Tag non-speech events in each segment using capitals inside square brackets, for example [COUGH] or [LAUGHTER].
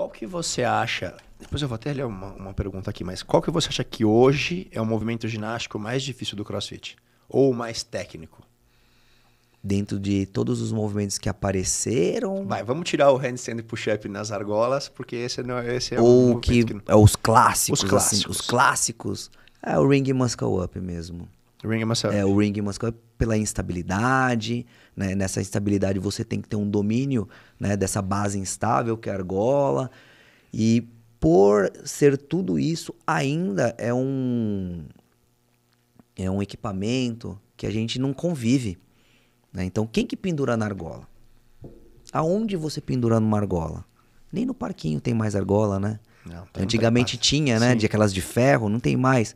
Qual que você acha? Depois eu vou até ler uma, uma pergunta aqui, mas qual que você acha que hoje é o movimento ginástico mais difícil do CrossFit? Ou mais técnico? Dentro de todos os movimentos que apareceram. Vai, vamos tirar o handstand e push-up nas argolas, porque esse não é esse é Ou um que, que é os clássicos, os clássicos. Assim, os clássicos. É o ring muscle up mesmo. Ring Muscle É, o Ring Muscle é pela instabilidade, né? Nessa instabilidade você tem que ter um domínio, né? Dessa base instável que é a argola. E por ser tudo isso, ainda é um... É um equipamento que a gente não convive. Né? Então, quem que pendura na argola? Aonde você pendura numa argola? Nem no parquinho tem mais argola, né? Não, Antigamente tinha, né? Sim. De aquelas de ferro, não tem mais.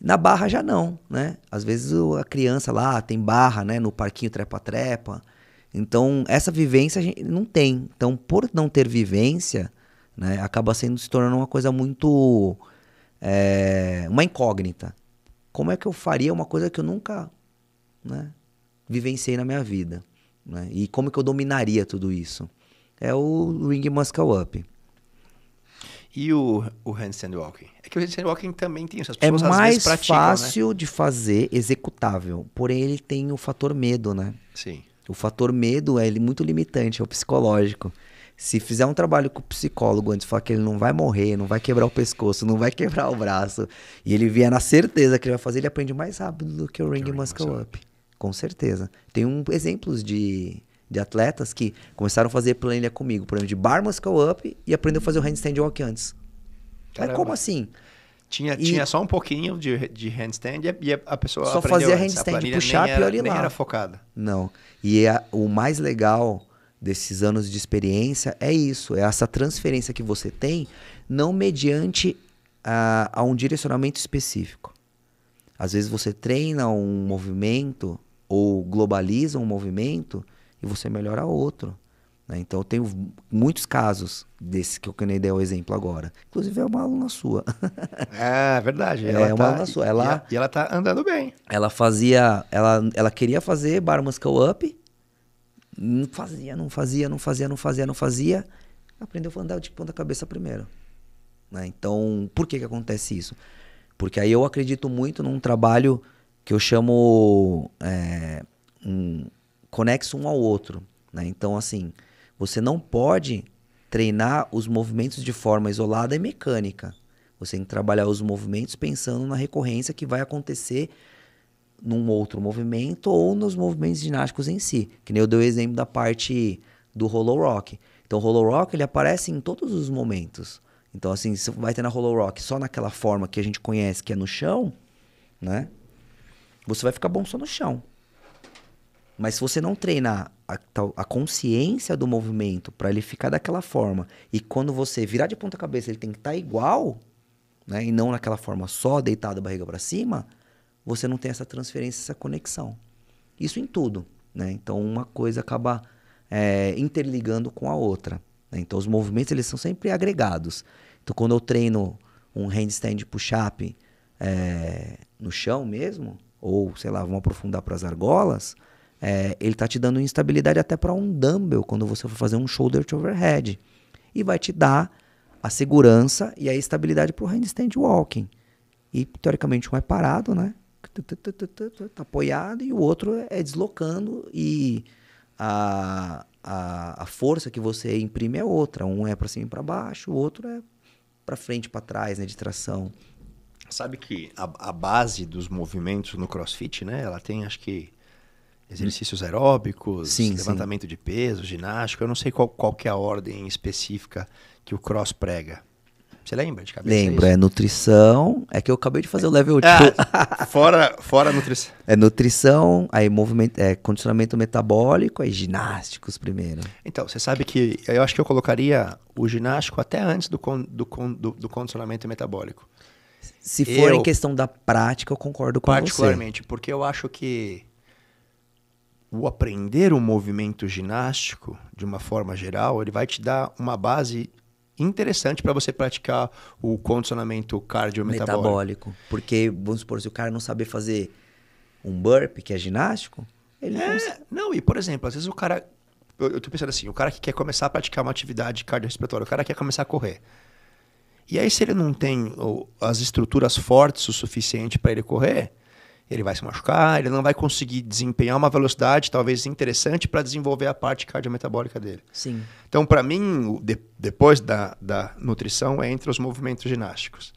Na barra já não, né? Às vezes a criança lá tem barra, né? No parquinho trepa-trepa. Então, essa vivência a gente não tem. Então, por não ter vivência, né, acaba sendo se tornando uma coisa muito. É, uma incógnita. Como é que eu faria uma coisa que eu nunca né, vivenciei na minha vida? Né? E como que eu dominaria tudo isso? É o Ring Muscle Up. E o, o handstand walking? É que o handstand walking também tem essas é pessoas é mais às vezes né? fácil né? de fazer, executável. Porém, ele tem o fator medo, né? Sim. O fator medo é ele muito limitante, é o psicológico. Se fizer um trabalho com o psicólogo antes, falar que ele não vai morrer, não vai quebrar o pescoço, não vai [LAUGHS] quebrar o braço, e ele vier na certeza que ele vai fazer, ele aprende mais rápido do que o Ring Muscle Up. Com certeza. Tem um, exemplos de de atletas que começaram a fazer planilha comigo, por exemplo, de bar muscle up e aprendeu a fazer o handstand walk antes. Caramba. como assim? Tinha, e tinha só um pouquinho de, de handstand e a, a pessoa só fazia antes. handstand, puxar e olhar. Não era focada. Não. E é o mais legal desses anos de experiência é isso, é essa transferência que você tem, não mediante a um direcionamento específico. Às vezes você treina um movimento ou globaliza um movimento e você melhora outro. Né? Então eu tenho muitos casos desses que eu nem dei o exemplo agora. Inclusive é uma aluna sua. [LAUGHS] É verdade. É ela é uma tá, aluna sua. Ela, e ela tá andando bem. Ela fazia. Ela, ela queria fazer Bar Muscle Up. Não fazia, não fazia, não fazia, não fazia, não fazia. Aprendeu a andar de ponta cabeça primeiro. Né? Então, por que, que acontece isso? Porque aí eu acredito muito num trabalho que eu chamo é, um, conexa um ao outro. Né? Então, assim, você não pode treinar os movimentos de forma isolada e mecânica. Você tem que trabalhar os movimentos pensando na recorrência que vai acontecer num outro movimento ou nos movimentos ginásticos em si. Que nem eu dei o exemplo da parte do Hollow Rock. Então, o Hollow Rock ele aparece em todos os momentos. Então, assim, você vai ter na Hollow Rock só naquela forma que a gente conhece, que é no chão, né? Você vai ficar bom só no chão. Mas se você não treinar a, a consciência do movimento para ele ficar daquela forma, e quando você virar de ponta cabeça ele tem que estar tá igual, né? E não naquela forma só, deitado, barriga para cima, você não tem essa transferência, essa conexão. Isso em tudo, né? Então uma coisa acaba é, interligando com a outra. Né? Então os movimentos eles são sempre agregados. Então quando eu treino um handstand push-up é, no chão mesmo, ou sei lá, vamos aprofundar para as argolas, é, ele tá te dando instabilidade até para um dumbbell quando você for fazer um shoulder to overhead. E vai te dar a segurança e a estabilidade para o handstand walking. E teoricamente um é parado, né? Tá apoiado e o outro é deslocando e a, a, a força que você imprime é outra. Um é para cima e para baixo, o outro é para frente, para trás, né, de tração. Sabe que a, a, base dos movimentos no CrossFit, né? Ela tem, acho que Exercícios aeróbicos, sim, levantamento sim. de peso, ginástica. Eu não sei qual, qual que é a ordem específica que o cross prega. Você lembra de cabeça? Lembro, é, é, nutrição. É que eu acabei de fazer o level 2. Ah, [LAUGHS] fora, fora nutrição. É nutrição, aí movimento, é condicionamento metabólico, aí ginásticos primeiro. Então, você sabe que eu acho que eu colocaria o ginástico até antes do, con, do, con, do, do condicionamento metabólico. Se for eu, em questão da prática, eu concordo com particularmente, você. Particularmente, porque eu acho que o aprender o movimento ginástico de uma forma geral, ele vai te dar uma base interessante para você praticar o condicionamento cardiometabólico. Metabólico, porque vamos supor se o cara não saber fazer um burp, que é ginástico, ele é, não, não, e por exemplo, às vezes o cara eu, eu tô pensando assim, o cara que quer começar a praticar uma atividade cardiorrespiratória, o cara quer começar a correr. E aí se ele não tem ou, as estruturas fortes o suficiente para ele correr, ele vai se machucar, ele não vai conseguir desempenhar uma velocidade talvez interessante para desenvolver a parte cardiometabólica dele. Sim. Então, para mim, de, depois da, da nutrição é entre os movimentos ginásticos.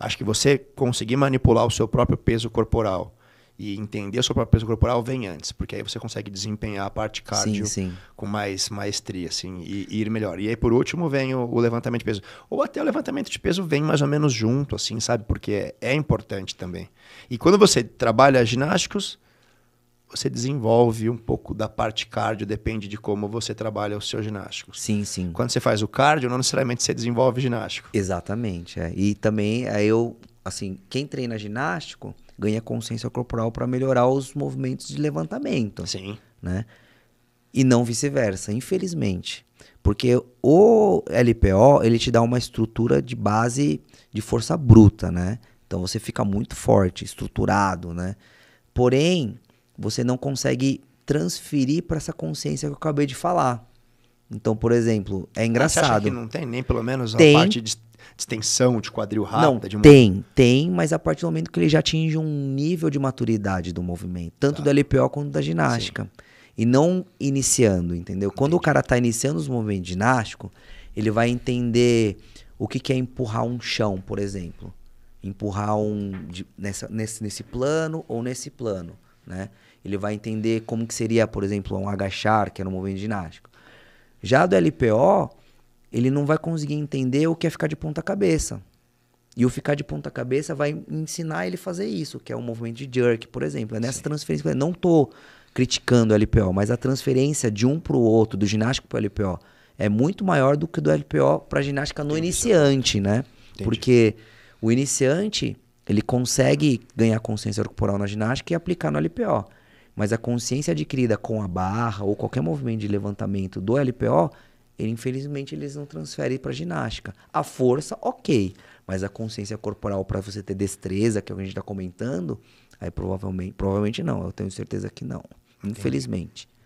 Acho que você conseguir manipular o seu próprio peso corporal e entender o seu próprio peso corporal vem antes, porque aí você consegue desempenhar a parte cardio sim, sim. com mais maestria, assim, e, e, ir melhor. E aí, por último, vem o, o, levantamento de peso. Ou até o levantamento de peso vem mais ou menos junto, assim, sabe? Porque é, é importante também. E quando você trabalha ginásticos, você desenvolve um pouco da parte cardio, depende de como você trabalha o seu ginástico. Sim, sim. Quando você faz o cardio, não necessariamente você desenvolve ginástico. Exatamente. É. E também, é, eu, assim, quem treina ginástico ganha consciência corporal para melhorar os movimentos de levantamento. Sim. Né? E não vice-versa, infelizmente. Porque o LPO, ele te dá uma estrutura de base de força bruta, né? Então você fica muito forte, estruturado, né? Porém, você não consegue transferir para essa consciência que eu acabei de falar. Então, por exemplo, é engraçado. você acha que não tem nem pelo menos a parte de extensão de quadril rápido? Não, de... tem, tem, mas a partir do momento que ele já atinge um nível de maturidade do movimento, tanto tá. da LPO quanto da ginástica. Sim. E não iniciando, entendeu? Entendi. Quando o cara tá iniciando os movimentos ginásticos, ele vai entender o que, que é empurrar um chão, por exemplo. Empurrar um de, nessa, nesse, nesse plano ou nesse plano, né? Ele vai entender como que seria, por exemplo, um agachar, que era um movimento ginástico. Já do LPO, ele não vai conseguir entender o que é ficar de ponta cabeça. E o ficar de ponta cabeça vai ensinar ele a fazer isso, que é o um movimento de jerk, por exemplo. É nessa Sim. transferência. Não tô criticando o LPO, mas a transferência de um para o outro, do ginástico para o LPO, é muito maior do que do LPO para ginástica no Entendi. iniciante, né? Entendi. Porque o iniciante, ele consegue ganhar consciência corporal na ginástica e aplicar no LPO. Mas a consciência adquirida com a barra ou qualquer movimento de levantamento do LPO, ele, infelizmente eles não transferem para ginástica. A força, ok, mas a consciência corporal para você ter destreza, que é a gente está comentando, aí provavelmente, provavelmente não. Eu tenho certeza que não, Entendi. infelizmente.